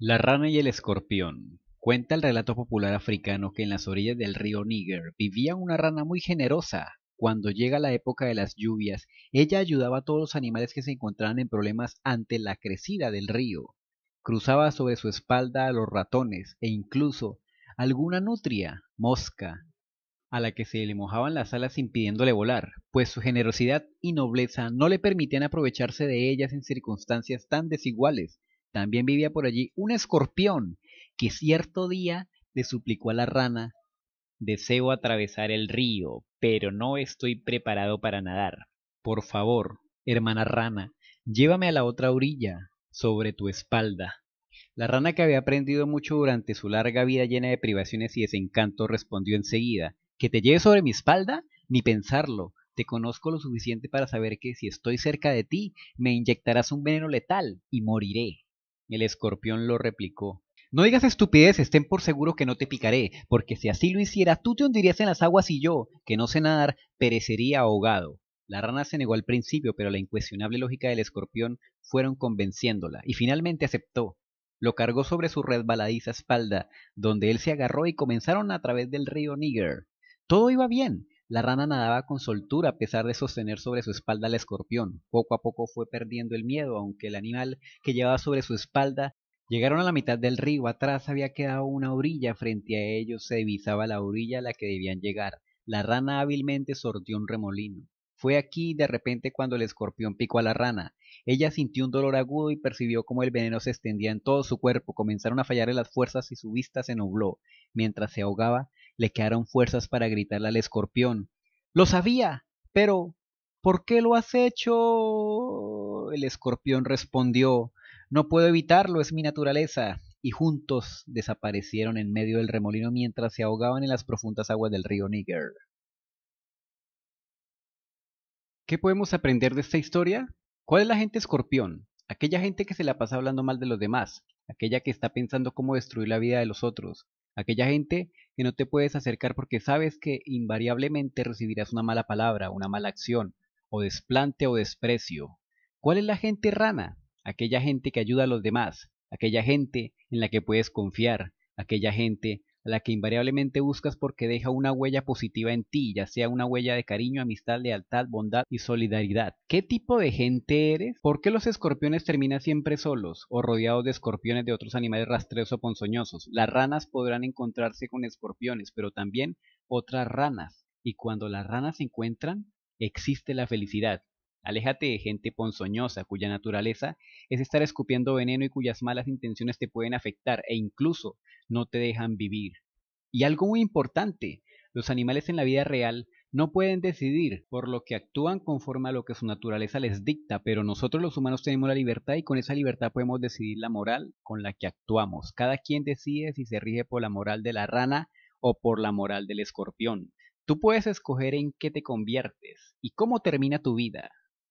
La rana y el escorpión. Cuenta el relato popular africano que en las orillas del río Níger vivía una rana muy generosa. Cuando llega la época de las lluvias, ella ayudaba a todos los animales que se encontraban en problemas ante la crecida del río. Cruzaba sobre su espalda a los ratones e incluso alguna nutria, mosca, a la que se le mojaban las alas impidiéndole volar, pues su generosidad y nobleza no le permitían aprovecharse de ellas en circunstancias tan desiguales también vivía por allí un escorpión que cierto día le suplicó a la rana, deseo atravesar el río, pero no estoy preparado para nadar. Por favor, hermana rana, llévame a la otra orilla, sobre tu espalda. La rana que había aprendido mucho durante su larga vida llena de privaciones y desencanto respondió enseguida, ¿Que te lleve sobre mi espalda? Ni pensarlo. Te conozco lo suficiente para saber que si estoy cerca de ti, me inyectarás un veneno letal y moriré. El escorpión lo replicó. No digas estupidez estén por seguro que no te picaré, porque si así lo hiciera, tú te hundirías en las aguas y yo, que no sé nadar, perecería ahogado. La rana se negó al principio, pero la incuestionable lógica del escorpión fueron convenciéndola, y finalmente aceptó. Lo cargó sobre su resbaladiza espalda, donde él se agarró y comenzaron a través del río Níger. Todo iba bien, la rana nadaba con soltura a pesar de sostener sobre su espalda al escorpión. Poco a poco fue perdiendo el miedo, aunque el animal que llevaba sobre su espalda Llegaron a la mitad del río, atrás había quedado una orilla, frente a ellos se divisaba la orilla a la que debían llegar. La rana hábilmente sortió un remolino. Fue aquí de repente cuando el escorpión picó a la rana. Ella sintió un dolor agudo y percibió como el veneno se extendía en todo su cuerpo. Comenzaron a fallarle las fuerzas y su vista se nubló. Mientras se ahogaba, le quedaron fuerzas para gritarle al escorpión. Lo sabía, pero ¿por qué lo has hecho? El escorpión respondió, no puedo evitarlo, es mi naturaleza. Y juntos desaparecieron en medio del remolino mientras se ahogaban en las profundas aguas del río Níger. ¿Qué podemos aprender de esta historia? ¿Cuál es la gente escorpión? Aquella gente que se la pasa hablando mal de los demás, aquella que está pensando cómo destruir la vida de los otros, aquella gente que no te puedes acercar porque sabes que invariablemente recibirás una mala palabra, una mala acción, o desplante o desprecio. ¿Cuál es la gente rana? Aquella gente que ayuda a los demás, aquella gente en la que puedes confiar, aquella gente la que invariablemente buscas porque deja una huella positiva en ti, ya sea una huella de cariño, amistad, lealtad, bondad y solidaridad. ¿Qué tipo de gente eres? ¿Por qué los escorpiones terminan siempre solos o rodeados de escorpiones de otros animales rastreos o ponzoñosos? Las ranas podrán encontrarse con escorpiones, pero también otras ranas. Y cuando las ranas se encuentran, existe la felicidad. Aléjate de gente ponzoñosa cuya naturaleza es estar escupiendo veneno y cuyas malas intenciones te pueden afectar e incluso no te dejan vivir. Y algo muy importante, los animales en la vida real no pueden decidir, por lo que actúan conforme a lo que su naturaleza les dicta, pero nosotros los humanos tenemos la libertad y con esa libertad podemos decidir la moral con la que actuamos. Cada quien decide si se rige por la moral de la rana o por la moral del escorpión. Tú puedes escoger en qué te conviertes y cómo termina tu vida.